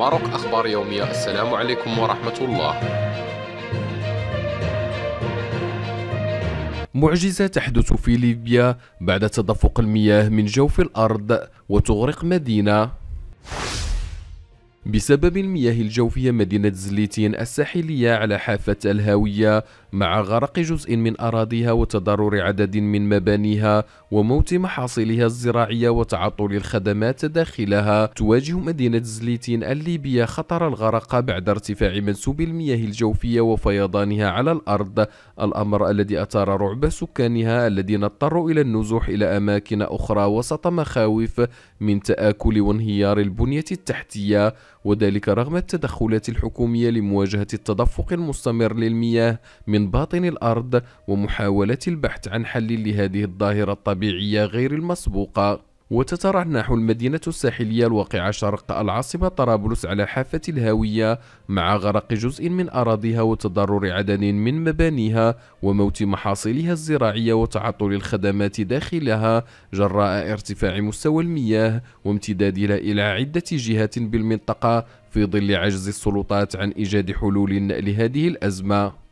ماروك أخبار يومية السلام عليكم ورحمة الله معجزة تحدث في ليبيا بعد تدفق المياه من جوف الأرض وتغرق مدينة بسبب المياه الجوفية مدينة زليتين الساحلية على حافة الهاوية مع غرق جزء من أراضيها وتضرر عدد من مبانيها وموت محاصيلها الزراعية وتعطل الخدمات داخلها تواجه مدينة زليتين الليبية خطر الغرق بعد ارتفاع منسوب المياه الجوفية وفيضانها على الأرض الأمر الذي أثار رعب سكانها الذين اضطروا إلى النزوح إلى أماكن أخرى وسط مخاوف من تآكل وانهيار البنية التحتية وذلك رغم التدخلات الحكومية لمواجهة التدفق المستمر للمياه من من باطن الارض ومحاوله البحث عن حل لهذه الظاهره الطبيعيه غير المسبوقه وتترنح المدينة الساحلية الواقعة شرق العاصمة طرابلس على حافة الهاوية مع غرق جزء من أراضيها وتضرر عدد من مبانيها وموت محاصيلها الزراعية وتعطل الخدمات داخلها جراء ارتفاع مستوى المياه وامتدادها إلى عدة جهات بالمنطقة في ظل عجز السلطات عن إيجاد حلول لهذه الأزمة